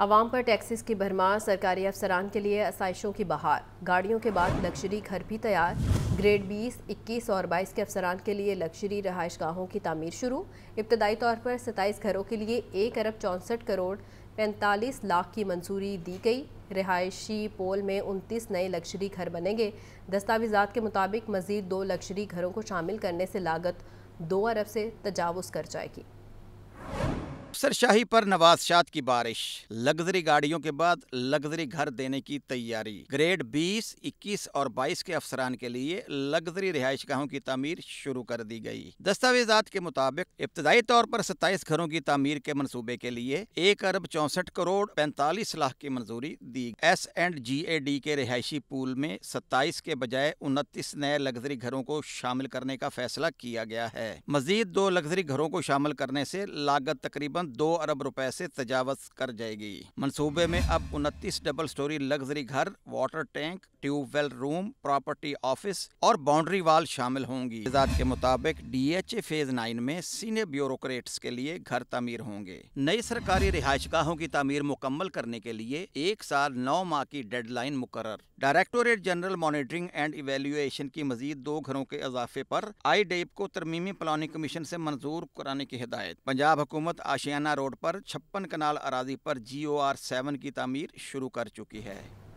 आवाम पर टैक्सेस की भरमार सरकारी अफसरान के लिए आसाइशों की बहार गाड़ियों के बाद लक्जरी घर भी तैयार ग्रेड 20, 21 और 22 के अफसरान के लिए लक्जरी रहायश गाहों की तमीर शुरू इब्तदाई तौर पर 27 घरों के लिए एक अरब चौंसठ करोड़ पैंतालीस लाख की मंजूरी दी गई रिहायशी पोल में उनतीस नए लक्जरी घर बनेंगे दस्तावेजा के मुताबिक मजीद दो लक्जरी घरों को शामिल करने से लागत दो अरब से तजावज़ कर जाएगी सरशाही पर नवाज की बारिश लग्जरी गाड़ियों के बाद लग्जरी घर देने की तैयारी ग्रेड 20, 21 और 22 के अफसरान के लिए लग्जरी रिहायश गाहों की तमीर शुरू कर दी गई दस्तावेजात के मुताबिक इब्तदाई तौर पर 27 घरों की तमीर के मनसूबे के लिए एक अरब चौसठ करोड़ पैंतालीस लाख की मंजूरी दी S and G A D के रिहायशी पूल में सत्ताईस के बजाय उनतीस नए लग्जरी घरों को शामिल करने का फैसला किया गया है मजीद दो लग्जरी घरों को शामिल करने से लागत तकरीबन तकरीबन दो अरब रुपए से तजावज कर जाएगी मनसूबे में अब उनतीस डबल स्टोरी लग्जरी घर water tank tubewell room property office और बाउंड्री वाल शामिल होंगी इजाद के मुताबिक ए फेज नाइन में सीनियर ब्यूरोक्रेट्स के लिए घर तमीर होंगे नई सरकारी रिहायशगाहों की तमीर मुकम्मल करने के लिए एक साल नौ माह की डेडलाइन मुकर directorate general monitoring and evaluation की मजीद दो घरों के इजाफे पर आई डेप को तरमीमी प्लानिंग कमीशन से मंजूर कराने की हिदायत पंजाब हुकूमत आशी मुंशियाना रोड पर छप्पन कनाल अराजी पर जी ओ आर सेवन की तमीर शुरू कर चुकी है